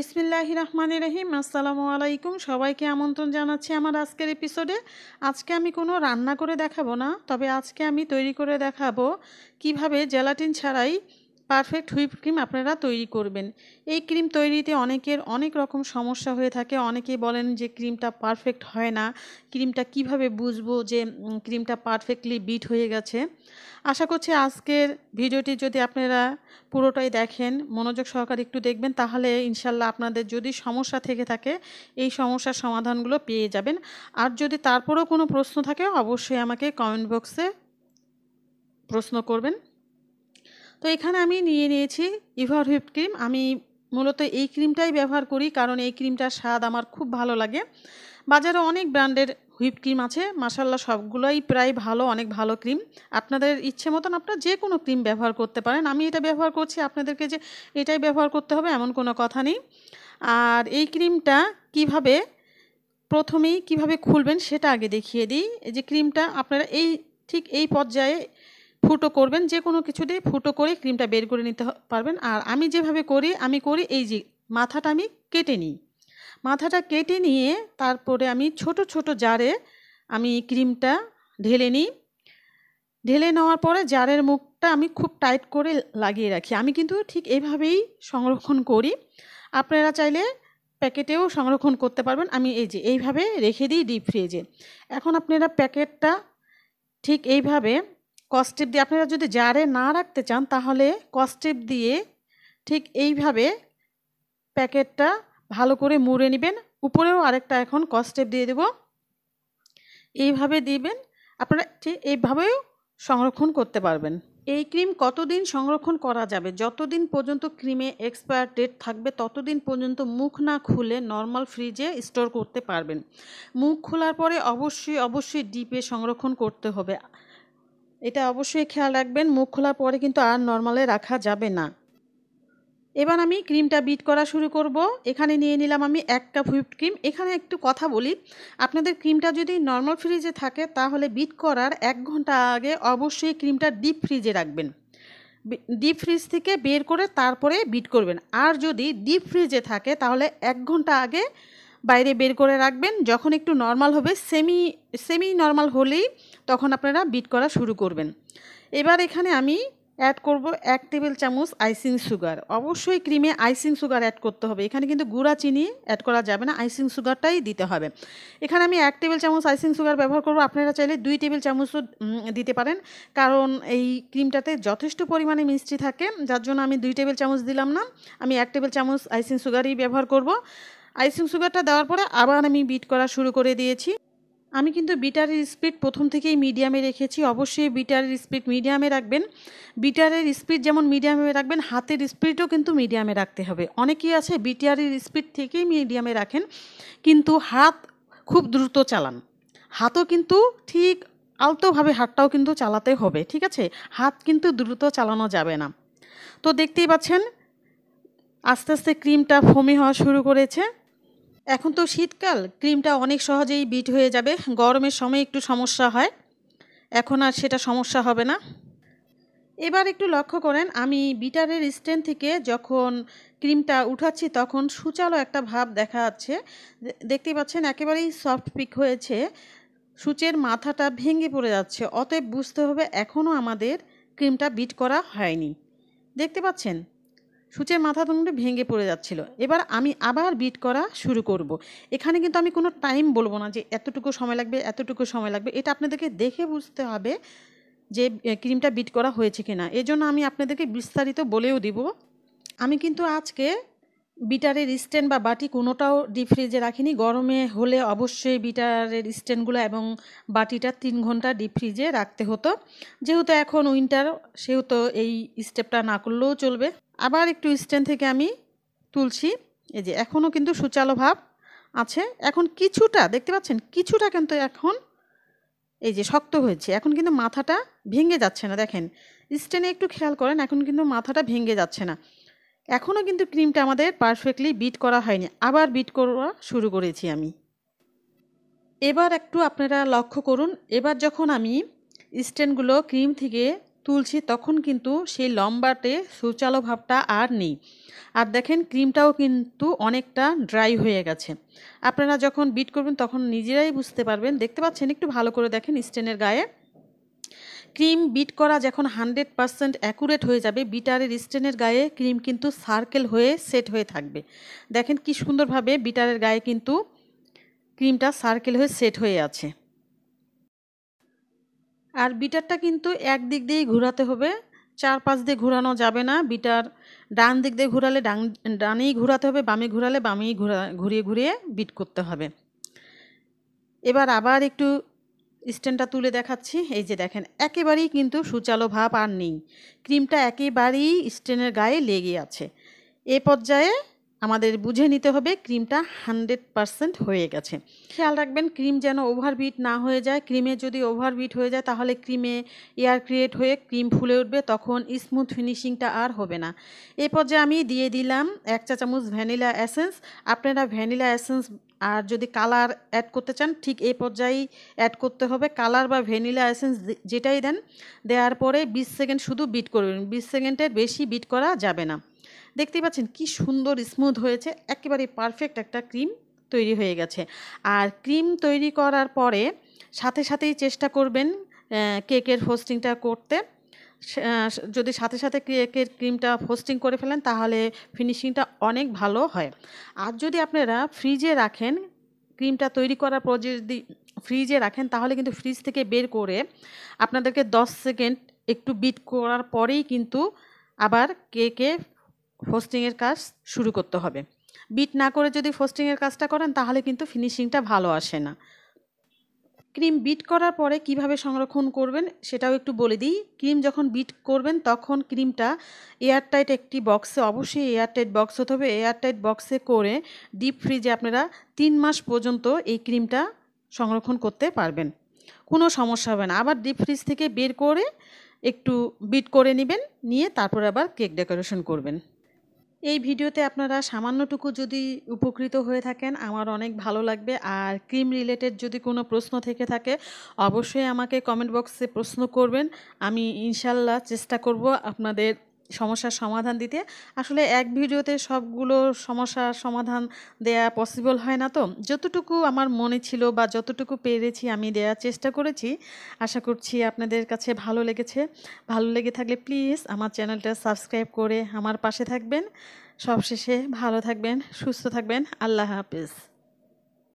বিসমিল্লাহ রহমান রহিম আসসালামু আলাইকুম সবাইকে আমন্ত্রণ জানাচ্ছি আমার আজকের এপিসোডে আজকে আমি কোনো রান্না করে দেখাবো না তবে আজকে আমি তৈরি করে দেখাবো কিভাবে জেলাটিন ছাড়াই পারফেক্ট হুইপ ক্রিম আপনারা তৈরি করবেন এই ক্রিম তৈরিতে অনেকের অনেক রকম সমস্যা হয়ে থাকে অনেকেই বলেন যে ক্রিমটা পারফেক্ট হয় না ক্রিমটা কিভাবে বুঝবো যে ক্রিমটা পারফেক্টলি বিট হয়ে গেছে আশা করছি আজকের ভিডিওটি যদি আপনারা পুরোটাই দেখেন মনোযোগ সহকারে একটু দেখবেন তাহলে ইনশাল্লাহ আপনাদের যদি সমস্যা থেকে থাকে এই সমস্যার সমাধানগুলো পেয়ে যাবেন আর যদি তারপরেও কোনো প্রশ্ন থাকে অবশ্যই আমাকে কমেন্ট বক্সে প্রশ্ন করবেন তো এখানে আমি নিয়ে নিয়েছি ইভার হুইপ ক্রিম আমি মূলত এই ক্রিমটাই ব্যবহার করি কারণ এই ক্রিমটার স্বাদ আমার খুব ভালো লাগে বাজারে অনেক ব্র্যান্ডের হুইপ ক্রিম আছে মাসাল্লাহ সবগুলোই প্রায় ভালো অনেক ভালো ক্রিম আপনাদের ইচ্ছে মতন আপনারা যে কোনো ক্রিম ব্যবহার করতে পারেন আমি এটা ব্যবহার করছি আপনাদেরকে যে এটাই ব্যবহার করতে হবে এমন কোনো কথা নেই আর এই ক্রিমটা কিভাবে প্রথমেই কিভাবে খুলবেন সেটা আগে দেখিয়ে দিই যে ক্রিমটা আপনারা এই ঠিক এই পর্যায়ে ফুটো করবেন যে কোনো কিছু দিয়ে ফুটো করে ক্রিমটা বের করে নিতে পারবেন আর আমি যেভাবে করি আমি করি এই যে মাথাটা আমি কেটে নিই মাথাটা কেটে নিয়ে তারপরে আমি ছোট ছোট জারে আমি ক্রিমটা ঢেলে নিই ঢেলে নেওয়ার পরে জারের মুখটা আমি খুব টাইট করে লাগিয়ে রাখি আমি কিন্তু ঠিক এইভাবেই সংরক্ষণ করি আপনারা চাইলে প্যাকেটেও সংরক্ষণ করতে পারবেন আমি এই যে এইভাবে রেখে দিই ডিপ ফ্রিজে এখন আপনারা প্যাকেটটা ঠিক এইভাবে কস্টেপ দিয়ে আপনারা যদি জারে না রাখতে চান তাহলে কস্টেপ দিয়ে ঠিক এইভাবে প্যাকেটটা ভালো করে মুড়ে নেবেন উপরেও আরেকটা এখন কস্টেপ দিয়ে দেব এইভাবে দিবেন আপনারা ঠিক এইভাবেও সংরক্ষণ করতে পারবেন এই ক্রিম কতদিন সংরক্ষণ করা যাবে যতদিন পর্যন্ত ক্রিমে এক্সপায়ার ডেট থাকবে ততদিন পর্যন্ত মুখ না খুলে নর্মাল ফ্রিজে স্টোর করতে পারবেন মুখ খোলার পরে অবশ্যই অবশ্যই ডিপে সংরক্ষণ করতে হবে এটা অবশ্যই খেয়াল রাখবেন মুখ খোলার পরে কিন্তু আর নর্মালে রাখা যাবে না এবার আমি ক্রিমটা বিট করা শুরু করব এখানে নিয়ে নিলাম আমি এক কাপ হুইপড ক্রিম এখানে একটু কথা বলি আপনাদের ক্রিমটা যদি নর্মাল ফ্রিজে থাকে তাহলে বিট করার এক ঘন্টা আগে অবশ্যই ক্রিমটা ডিপ ফ্রিজে রাখবেন ডিপ ফ্রিজ থেকে বের করে তারপরে বিট করবেন আর যদি ডিপ ফ্রিজে থাকে তাহলে এক ঘন্টা আগে বাইরে বের করে রাখবেন যখন একটু নর্মাল হবে সেমি সেমি নর্মাল হলেই তখন আপনারা বিট করা শুরু করবেন এবার এখানে আমি অ্যাড করব এক টেবিল চামচ আইসিং সুগার অবশ্যই ক্রিমে আইসিং সুগার অ্যাড করতে হবে এখানে কিন্তু গুঁড়া চিনি অ্যাড করা যাবে না আইসিং সুগারটাই দিতে হবে এখানে আমি এক টেবিল চামচ আইসিং সুগার ব্যবহার করব আপনারা চাইলে দুই টেবিল চামচও দিতে পারেন কারণ এই ক্রিমটাতে যথেষ্ট পরিমাণে মিষ্টি থাকে যার জন্য আমি দুই টেবিল চামচ দিলাম না আমি এক টেবিল চামচ আইসিং সুগারই ব্যবহার করব আইসিং সুগারটা দেওয়ার পরে আবার আমি বিট করা শুরু করে দিয়েছি আমি কিন্তু বিটারের স্পিড প্রথম থেকেই মিডিয়ামে রেখেছি অবশ্যই বিটারের স্পিড মিডিয়ামে রাখবেন বিটারের স্পিড যেমন মিডিয়ামে রাখবেন হাতের স্পিডও কিন্তু মিডিয়ামে রাখতে হবে অনেকেই আছে বিটারের স্পিড থেকেই মিডিয়ামে রাখেন কিন্তু হাত খুব দ্রুত চালান হাতও কিন্তু ঠিক আলতোভাবে হাতটাও কিন্তু চালাতে হবে ঠিক আছে হাত কিন্তু দ্রুত চালানো যাবে না তো দেখতেই পাচ্ছেন আস্তে আস্তে ক্রিমটা ফোমি হওয়া শুরু করেছে এখন তো শীতকাল ক্রিমটা অনেক সহজেই বিট হয়ে যাবে গরমের সময় একটু সমস্যা হয় এখন আর সেটা সমস্যা হবে না এবার একটু লক্ষ্য করেন আমি বিটারের স্ট্যান্ড থেকে যখন ক্রিমটা উঠাচ্ছি তখন সূচালো একটা ভাব দেখা যাচ্ছে দেখতে পাচ্ছেন একেবারেই সফট পিক হয়েছে সূচের মাথাটা ভেঙে পড়ে যাচ্ছে অতএব বুঝতে হবে এখনও আমাদের ক্রিমটা বিট করা হয়নি দেখতে পাচ্ছেন সূচের মাথা দুটো ভেঙে পড়ে যাচ্ছিল এবার আমি আবার বিট করা শুরু করব। এখানে কিন্তু আমি কোনো টাইম বলবো না যে এতটুকু সময় লাগবে এতটুকু সময় লাগবে এটা আপনাদেরকে দেখে বুঝতে হবে যে ক্রিমটা বিট করা হয়েছে কি না এই জন্য আমি আপনাদেরকে বিস্তারিত বলেও দিব আমি কিন্তু আজকে বিটারের স্ট্যান্ড বা বাটি কোনোটাও ডিপ ফ্রিজে রাখিনি গরমে হলে অবশ্যই বিটারের স্ট্যান্ডগুলো এবং বাটিটা তিন ঘন্টা ডিপ ফ্রিজে রাখতে হতো যেহেতু এখন উইন্টার সেহেতু এই স্টেপটা না করলেও চলবে আবার একটু স্ট্যান্ড থেকে আমি তুলছি এই যে এখনও কিন্তু সুচালো ভাব আছে এখন কিছুটা দেখতে পাচ্ছেন কিছুটা কিন্তু এখন এই যে শক্ত হয়েছে এখন কিন্তু মাথাটা ভেঙে যাচ্ছে না দেখেন স্টেনে একটু খেয়াল করেন এখন কিন্তু মাথাটা ভেঙে যাচ্ছে না এখনও কিন্তু ক্রিমটা আমাদের পারফেক্টলি বিট করা হয়নি আবার বিট করা শুরু করেছি আমি এবার একটু আপনারা লক্ষ্য করুন এবার যখন আমি স্টেনগুলো ক্রিম থেকে তুলছি তখন কিন্তু সেই লম্বাতে সুচালো ভাবটা আর নেই আর দেখেন ক্রিমটাও কিন্তু অনেকটা ড্রাই হয়ে গেছে আপনারা যখন বিট করবেন তখন নিজেরাই বুঝতে পারবেন দেখতে পাচ্ছেন একটু ভালো করে দেখেন স্টেনের গায়ে ক্রিম বিট করা যখন হানড্রেড পারসেন্ট অ্যাকুরেট হয়ে যাবে বিটারের স্টেনের গায়ে ক্রিম কিন্তু সার্কেল হয়ে সেট হয়ে থাকবে দেখেন কি সুন্দরভাবে বিটারের গায়ে কিন্তু ক্রিমটা সার্কেল হয়ে সেট হয়ে আছে আর বিটারটা কিন্তু এক দিক দিয়েই ঘোরাতে হবে চার পাঁচ দিয়ে ঘোরানো যাবে না বিটার ডান দিক দিয়ে ঘোরালে ডান ডানেই ঘোরাতে হবে বামে ঘোরালে বামেই ঘুরা ঘুরিয়ে ঘুরিয়ে বিট করতে হবে এবার আবার একটু স্ট্যান্ডটা তুলে দেখাচ্ছি এই যে দেখেন একেবারেই কিন্তু সুচালো ভাব আর নেই ক্রিমটা একেবারেই স্ট্যান্ডের গায়ে লেগে আছে এ পর্যায়ে আমাদের বুঝে নিতে হবে ক্রিমটা হানড্রেড পারসেন্ট হয়ে গেছে খেয়াল রাখবেন ক্রিম যেন ওভারবিট না হয়ে যায় ক্রিমে যদি ওভারবিট হয়ে যায় তাহলে ক্রিমে এয়ার ক্রিয়েট হয়ে ক্রিম ফুলে উঠবে তখন স্মুথ ফিনিশিংটা আর হবে না এ পর্যায়ে আমি দিয়ে দিলাম এক চা চামচ ভ্যানিলা অ্যাসেন্স আপনারা ভ্যানিলা অ্যাসেন্স আর যদি কালার অ্যাড করতে চান ঠিক এই পর্যায়েই অ্যাড করতে হবে কালার বা ভ্যানিলা এসেন্স যেটাই দেন দেওয়ার পরে বিশ সেকেন্ড শুধু বিট করবেন বিশ সেকেন্ডের বেশি বিট করা যাবে না দেখতেই পাচ্ছেন কি সুন্দর স্মুথ হয়েছে একেবারে পারফেক্ট একটা ক্রিম তৈরি হয়ে গেছে আর ক্রিম তৈরি করার পরে সাথে সাথেই চেষ্টা করবেন কেকের হোস্টিংটা করতে যদি সাথে সাথে কেকের ক্রিমটা ফোস্টিং করে ফেলেন তাহলে ফিনিশিংটা অনেক ভালো হয় আর যদি আপনারা ফ্রিজে রাখেন ক্রিমটা তৈরি করার পর যদি ফ্রিজে রাখেন তাহলে কিন্তু ফ্রিজ থেকে বের করে আপনাদেরকে 10 সেকেন্ড একটু বিট করার পরেই কিন্তু আবার কেকে ফোস্টিংয়ের কাজ শুরু করতে হবে বিট না করে যদি ফোস্টিংয়ের কাজটা করেন তাহলে কিন্তু ফিনিশিংটা ভালো আসে না ক্রিম বিট করার পরে কিভাবে সংরক্ষণ করবেন সেটাও একটু বলে দিই ক্রিম যখন বিট করবেন তখন ক্রিমটা এয়ারটাইট একটি বক্সে অবশ্যই এয়ারটাইট বক্স হতে হবে এয়ারটাইট বক্সে করে ডিপ ফ্রিজে আপনারা তিন মাস পর্যন্ত এই ক্রিমটা সংরক্ষণ করতে পারবেন কোনো সমস্যা হবে না আবার ডিপ ফ্রিজ থেকে বের করে একটু বিট করে নেবেন নিয়ে তারপরে আবার কেক ডেকোরেশন করবেন এই ভিডিওতে আপনারা সামান্যটুকু যদি উপকৃত হয়ে থাকেন আমার অনেক ভালো লাগবে আর ক্রিম রিলেটেড যদি কোনো প্রশ্ন থেকে থাকে অবশ্যই আমাকে কমেন্ট বক্সে প্রশ্ন করবেন আমি ইনশাল্লাহ চেষ্টা করব আপনাদের সমস্যার সমাধান দিতে আসলে এক ভিডিওতে সবগুলো সমস্যার সমাধান দেয়া পসিবল হয় না তো যতটুকু আমার মনে ছিল বা যতটুকু পেরেছি আমি দেওয়ার চেষ্টা করেছি আশা করছি আপনাদের কাছে ভালো লেগেছে ভালো লেগে থাকলে প্লিজ আমার চ্যানেলটা সাবস্ক্রাইব করে আমার পাশে থাকবেন সবশেষে ভালো থাকবেন সুস্থ থাকবেন আল্লাহ হাফিজ